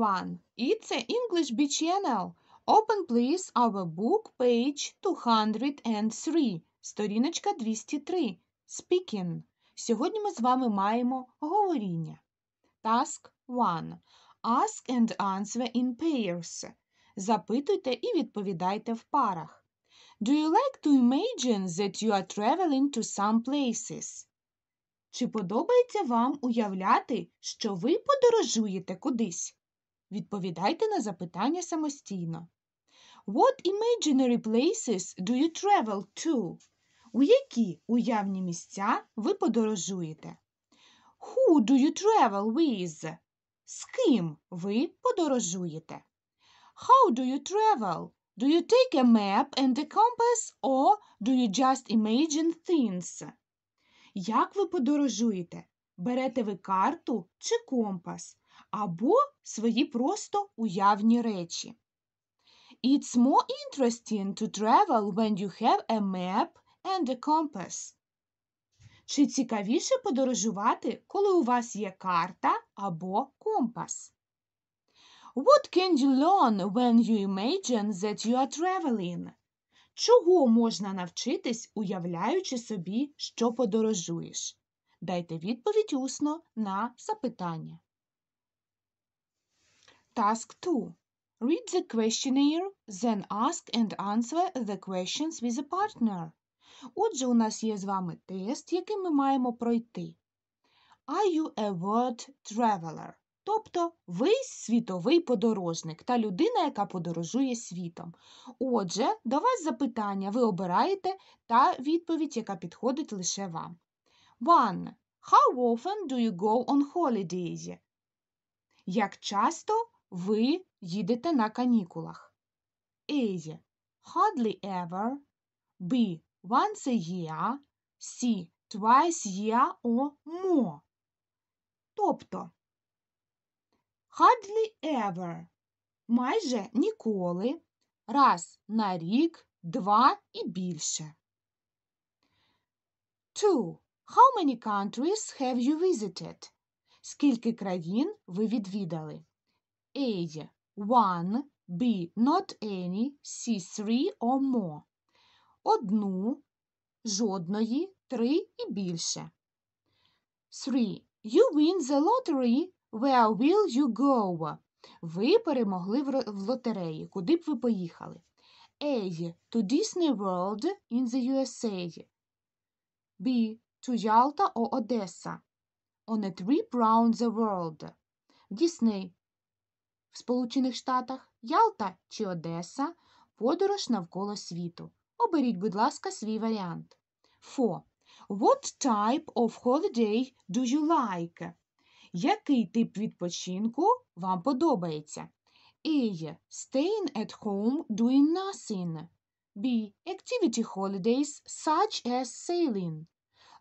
one. It's an English B channel. Open, please, our book, page 203. Сторіночка 203. Speaking. Сьогодні ми з вами маємо говоріння. Task 1. Ask and answer in pairs. Запитуйте і відповідайте в парах. Do you like to imagine that you are traveling to some places? Чи подобається вам уявляти, що ви подорожуєте кудись? Відповідайте на запитання самостійно. What imaginary places do you travel to? У які уявні місця ви подорожуєте? Who do you travel with? З ким ви подорожуєте? How do you travel? Do you take a map and a compass or do you just imagine things? Як ви подорожуєте? Берете ви карту чи компас? або свої просто уявні речі. It's more interesting to travel when you have a map and a compass. Чи цікавіше подорожувати, коли у вас є карта або компас? What can you learn when you imagine that you are traveling? Чого можна навчитись, уявляючи собі, що подорожуєш? Дайте відповідь усно на запитання task 2. Read the questionnaire, then ask and answer the questions with a partner. Отже, у нас є з вами тест, який ми маємо пройти. Are you a world traveler? Тобто ви світовий подорожник та людина, яка подорожує світом. Отже, до вас запитання ви обираєте та відповідь, яка підходить лише вам. 1. How often do you go on holidays? Як часто ви їдете на канікулах. Is hardly ever. B. Once a year. C. Twice a year or more. Тобто hardly ever. Майже ніколи. Раз на рік, два і більше. 2. How many countries have you visited? Скільки країн ви відвідали? A. One. B. Not any. C. Three or more. Одну. Жодної. Три і більше. Three. You win the lottery. Where will you go? Ви перемогли в лотереї. Куди б ви поїхали? A. To Disney World in the USA. B. To Yalta or Odessa. On a trip round the world. Disney в Сполучених Штатах, Ялта чи Одеса подорож навколо світу. Оберіть, будь ласка, свій варіант. 4. What type of holiday do you like? Який тип відпочинку вам подобається? A. Staying at home doing nothing. B. Activity holidays such as sailing.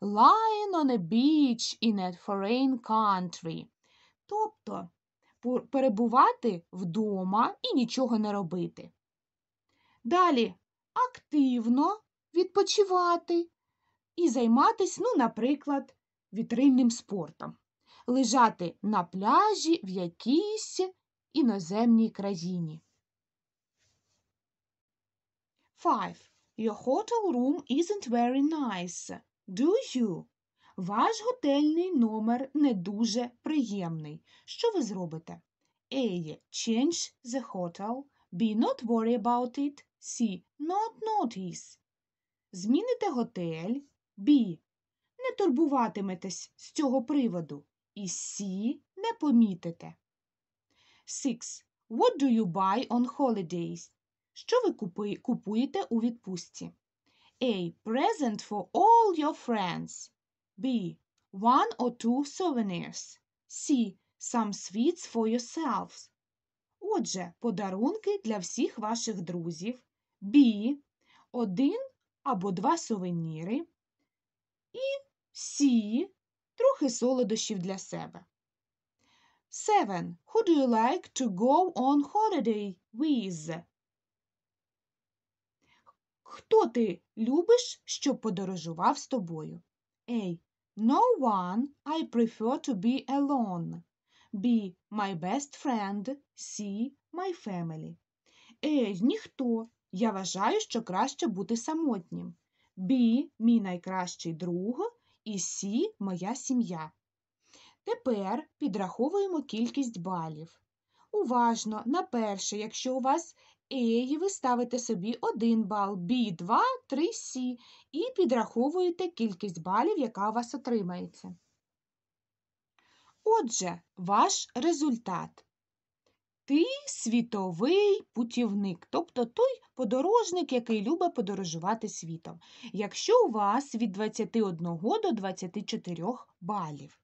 Lying on a beach in a foreign country. Тобто перебувати вдома і нічого не робити. Далі активно відпочивати і займатися, ну, наприклад, вітрильним спортом, лежати на пляжі в якійсь іноземній країні. 5. Your hotel room isn't very nice. Do you? Ваш готельний номер не дуже приємний. Що ви зробите? A. Change the hotel. B. Not worry about it. C. Not notice. Зміните готель. B. Не турбуватиметесь з цього приводу. І C. Не помітите. 6. What do you buy on holidays? Що ви купуєте у відпустці? A. Present for all your friends. B. One or two souvenirs. C. Some sweets for yourselves. Отже, подарунки для всіх ваших друзів. B. Один або два сувеніри. І C. Трохи солодощів для себе. 7. Who do you like to go on holiday with? Хто ти любиш, щоб подорожував з тобою? A. No one. I prefer to be alone. B. My best friend. C. My family. A. Е, ніхто. Я вважаю, що краще бути самотнім. B. Мій найкращий друг. І C. Моя сім'я. Тепер підраховуємо кількість балів. Уважно, на перше, якщо у вас Ей, ви ставите собі 1 бал, Бі 2, 3 Сі і підраховуєте кількість балів, яка у вас отримається. Отже, ваш результат. Ти світовий путівник, тобто той подорожник, який любить подорожувати світом. Якщо у вас від 21 до 24 балів.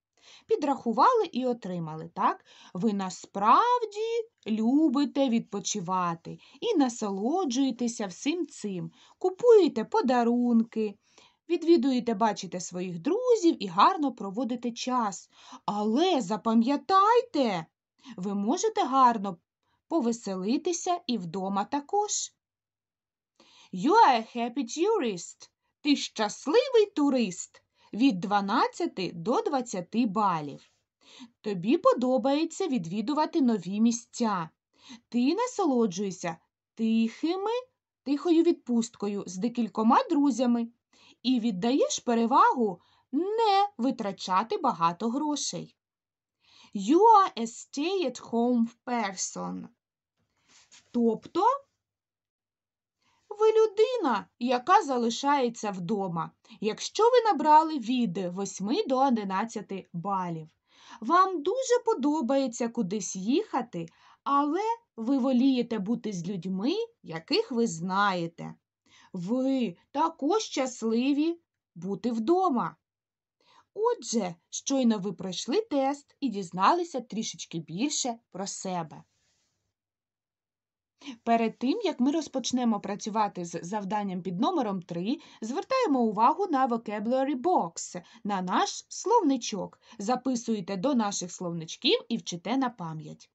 Підрахували і отримали, так? Ви насправді любите відпочивати і насолоджуєтеся всім цим, купуєте подарунки, відвідуєте, бачите своїх друзів і гарно проводите час. Але запам'ятайте, ви можете гарно повеселитися і вдома також. You are a happy tourist. Ти щасливий турист від 12 до 20 балів. Тобі подобається відвідувати нові місця. Ти насолоджуєшся тихими, тихою відпусткою з декількома друзями і віддаєш перевагу не витрачати багато грошей. You are a stay-at-home person. Тобто ви людина, яка залишається вдома, якщо ви набрали від 8 до 11 балів. Вам дуже подобається кудись їхати, але ви волієте бути з людьми, яких ви знаєте. Ви також щасливі бути вдома. Отже, щойно ви пройшли тест і дізналися трішечки більше про себе. Перед тим, як ми розпочнемо працювати з завданням під номером 3, звертаємо увагу на Vocabulary Box, на наш словничок. Записуйте до наших словничків і вчите на пам'ять.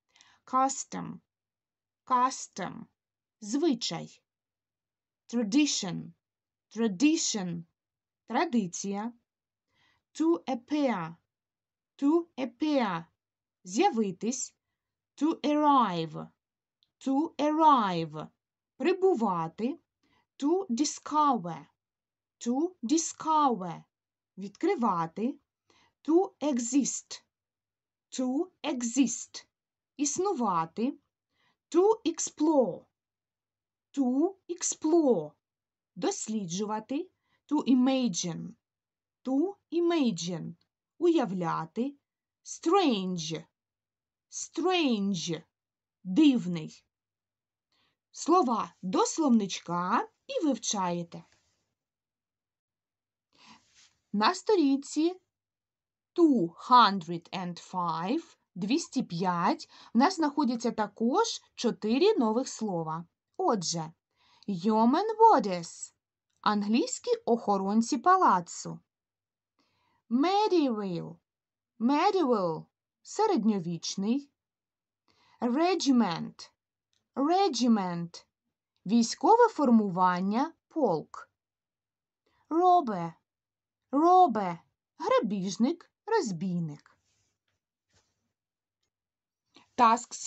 Custom. Custom. Звичай. Tradition. Tradition. Традиція. To appear. To appear. З'явитись. To arrive to arrive прибувати, to discover, to discover відкривати, to exist, to exist існувати, to explore, to explore досліджувати, to imagine, to imagine уявляти, strange, strange дивний слова до словничка і вивчаєте. На сторінці 205 205 в нас знаходяться також чотири нових слова. Отже, Йомен Водес англійські охоронці палацу. Medieval – Medieval – середньовічний. Реджімент. Regiment – військове формування полк. Робе. Робе грабіжник, розбійник. Task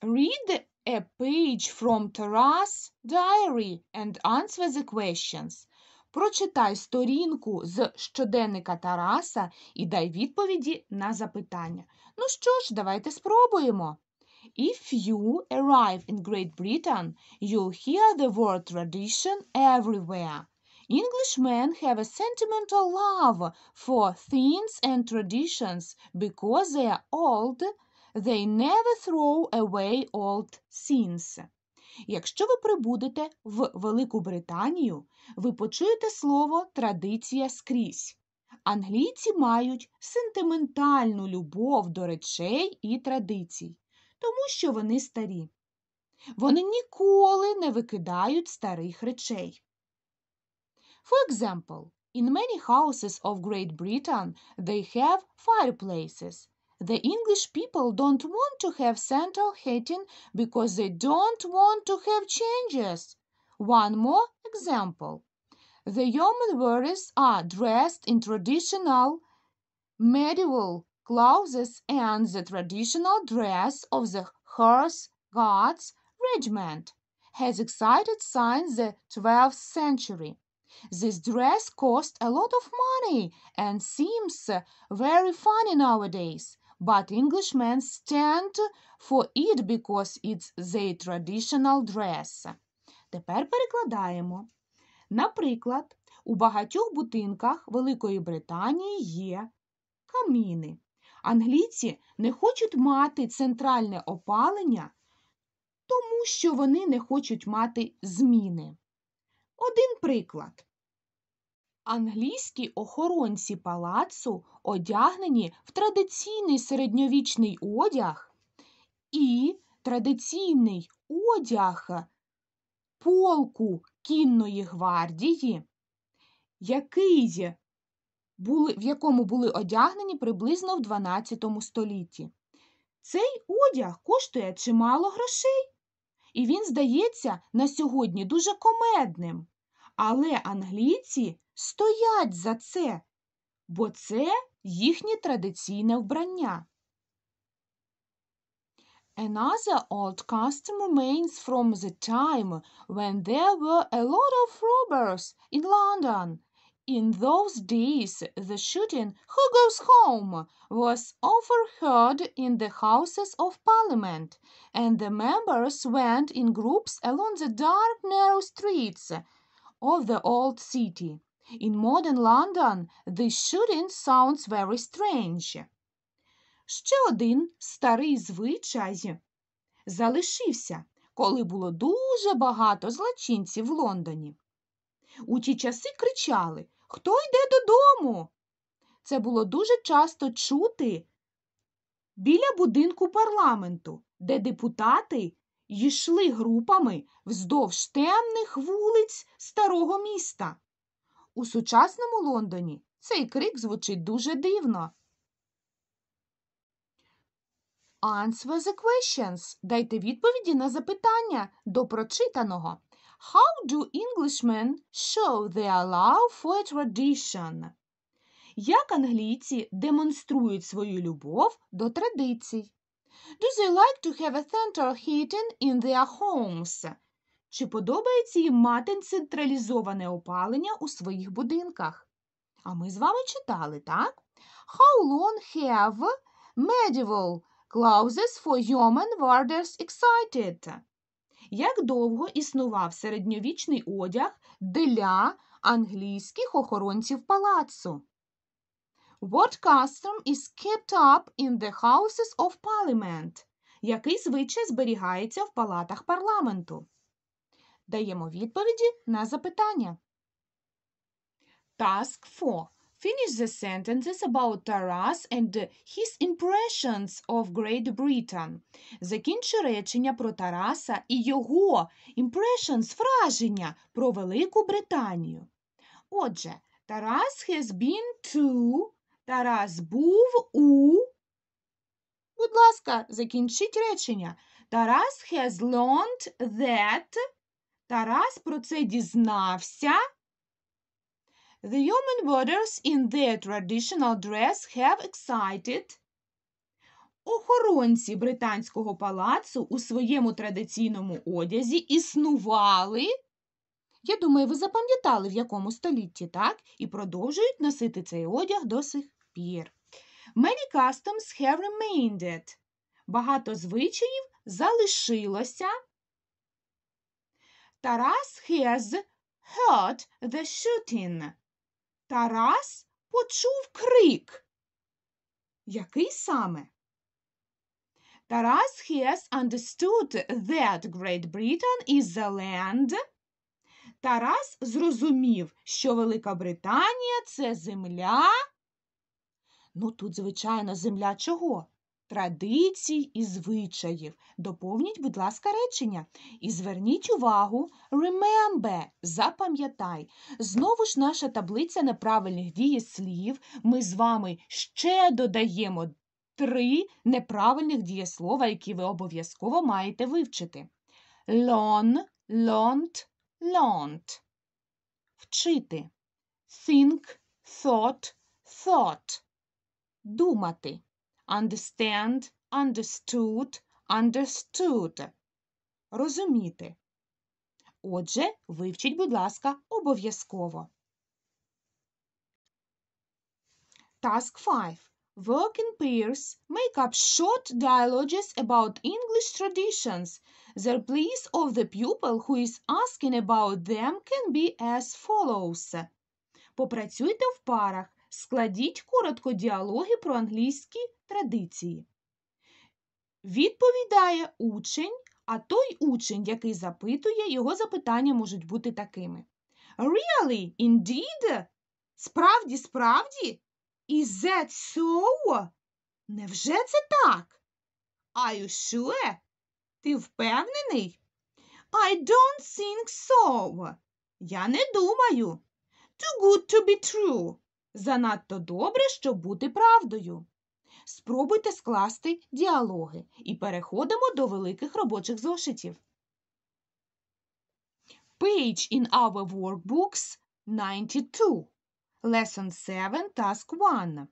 3. Read a page from Taras diary and answer the questions. Прочитай сторінку з щоденника Тараса і дай відповіді на запитання. Ну що ж, давайте спробуємо. If you arrive in Great Britain, you'll hear the word "tradition" everywhere. Englishmen have a sentimental love for things and traditions because they are old, they never throw away old things. Якщо ви прибудете в Велику Британію, ви почуєте слово традиція скрізь. Англійці мають сентиментальну любов до речей і традицій. тому що вони старі. Вони ніколи не викидають старих речей. For example, in many houses of Great Britain they have fireplaces. The English people don't want to have central heating because they don't want to have changes. One more example. The yeoman warriors are dressed in traditional medieval clothes and the traditional dress of the Horse Guards regiment has excited since the 12th century. This dress cost a lot of money and seems very funny nowadays, but Englishmen stand for it because it's their traditional dress. Тепер перекладаємо. Наприклад, у багатьох будинках Великої Британії є каміни. Англійці не хочуть мати центральне опалення, тому що вони не хочуть мати зміни. Один приклад. Англійські охоронці палацу одягнені в традиційний середньовічний одяг і традиційний одяг полку кінної гвардії, який були, в якому були одягнені приблизно в 12 столітті. Цей одяг коштує чимало грошей, і він здається на сьогодні дуже комедним. Але англійці стоять за це, бо це їхнє традиційне вбрання. Another old custom remains from the time when there were a lot of robbers in London In those days the shooting "Who goes home?" was overheard in the Houses of Parliament, and the members went in groups along the dark, narrow streets of the old city. In modern London this shooting sounds very strange. Ще один старий звичай залишився, коли було дуже багато злочинців в Лондоні. У ті часи кричали Хто йде додому? Це було дуже часто чути біля будинку парламенту, де депутати йшли групами вздовж темних вулиць старого міста. У сучасному Лондоні цей крик звучить дуже дивно. Answer the questions. Дайте відповіді на запитання до прочитаного. How do Englishmen show their love for tradition? Як англійці демонструють свою любов до традицій? Do they like to have a central heating in their homes? Чи подобається їм мати централізоване опалення у своїх будинках? А ми з вами читали, так? How long have medieval clauses for human warders excited? Як довго існував середньовічний одяг для англійських охоронців палацу? What custom is kept up in the houses of parliament? Який звичай зберігається в палатах парламенту? Даємо відповіді на запитання. Task 4. Finish the sentences about Taras and his impressions of Great Britain. Закінчи речення про Тараса і його impressions, враження про Велику Британію. Отже, Тарас has been to. Тарас був у. Будь ласка, закінчіть речення. Тарас has learned that. Тарас про це дізнався. The Yeoman warders in their traditional dress have excited Охоронці британського палацу у своєму традиційному одязі існували. Я думаю, ви запам'ятали, в якому столітті, так? І продовжують носити цей одяг до сих пір. Many customs have remained. Багато звичаїв залишилося. Тарас has heard the shooting. Тарас почув крик. Який саме? Тарас has understood that Great Britain is the land. Тарас зрозумів, що Велика Британія це земля. Ну, тут, звичайно, земля чого? традицій і звичаїв. Доповніть, будь ласка, речення. І зверніть увагу, remember, запам'ятай. Знову ж наша таблиця неправильних дієслів. Ми з вами ще додаємо три неправильних дієслова, які ви обов'язково маєте вивчити. Learn, learned, learned. Вчити. Think, thought, thought. Думати. Understand, understood, understood. Розуміти. Отже, вивчіть, будь ласка, обов'язково. Task 5. Work in pairs. Make up short dialogues about English traditions. The replies of the pupil who is asking about them can be as follows. Попрацюйте в парах. Складіть коротко діалоги про англійські традиції. Відповідає учень, а той учень, який запитує, його запитання можуть бути такими. Really? Indeed? Справді, справді? Is that so? Невже це так? Are you sure? Ти впевнений? I don't think so. Я не думаю. Too good to be true. Занадто добре, щоб бути правдою. Спробуйте скласти діалоги і переходимо до великих робочих зошитів. Page in our workbooks 92. Lesson 7, Task 1.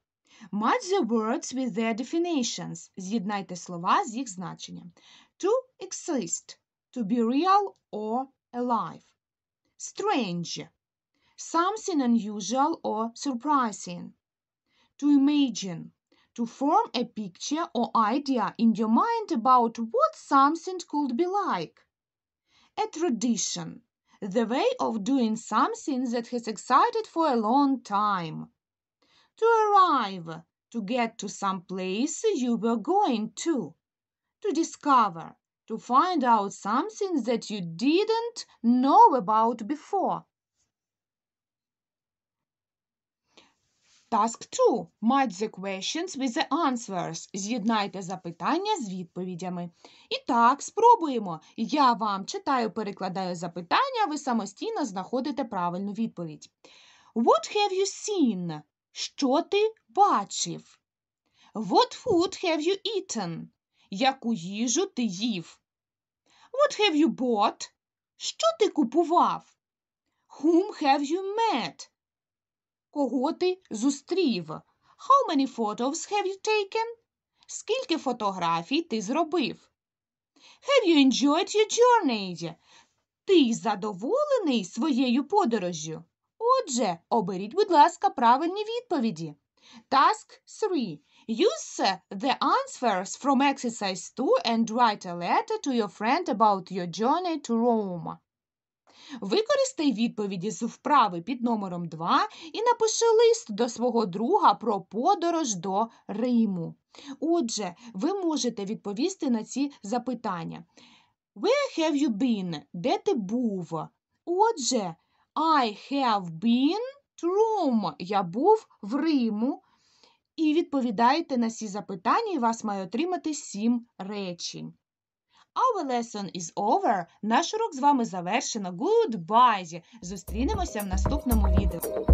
Match the words with their definitions. З'єднайте слова з їх значенням. To exist. To be real or alive. Strange. something unusual or surprising. To imagine, to form a picture or idea in your mind about what something could be like. A tradition, the way of doing something that has excited for a long time. To arrive, to get to some place you were going to. To discover, to find out something that you didn't know about before. Task 2. Match the questions with the answers. З'єднайте запитання з відповідями. І так, спробуємо. Я вам читаю, перекладаю запитання, ви самостійно знаходите правильну відповідь. What have you seen? Що ти бачив? What food have you eaten? Яку їжу ти їв? What have you bought? Що ти купував? Whom have you met? кого ти зустрів? How many photos have you taken? Скільки фотографій ти зробив? Have you enjoyed your journey? Ти задоволений своєю подорожю? Отже, оберіть, будь ласка, правильні відповіді. Task 3. Use the answers from exercise 2 and write a letter to your friend about your journey to Rome. Використай відповіді з вправи під номером 2 і напиши лист до свого друга про подорож до Риму. Отже, ви можете відповісти на ці запитання. Where have you been? Де ти був? Отже, I have been to Rome. Я був в Риму. І відповідаєте на ці запитання, і вас має отримати сім речень. Our lesson is over. Наш урок з вами завершено. Goodbye! Зустрінемося в наступному відео.